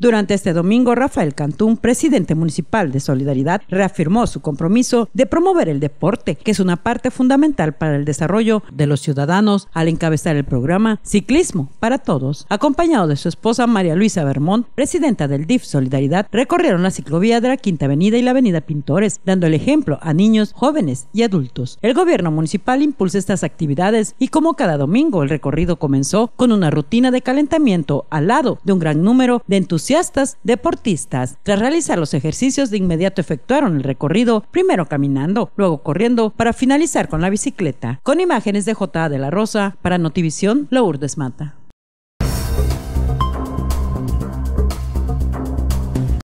Durante este domingo, Rafael Cantún, presidente municipal de Solidaridad, reafirmó su compromiso de promover el deporte, que es una parte fundamental para el desarrollo de los ciudadanos, al encabezar el programa Ciclismo para Todos, acompañado de su esposa María Luisa Bermón, presidenta del DIF Solidaridad, recorrieron la ciclovía de la Quinta Avenida y la Avenida Pintores, dando el ejemplo a niños, jóvenes y adultos. El gobierno municipal impulsa estas actividades y como cada domingo el recorrido comenzó con una rutina de calentamiento al lado de un gran número de entusiastas entusiastas, deportistas. Tras realizar los ejercicios, de inmediato efectuaron el recorrido, primero caminando, luego corriendo, para finalizar con la bicicleta. Con imágenes de J. de la Rosa, para Notivisión, Lourdes Mata.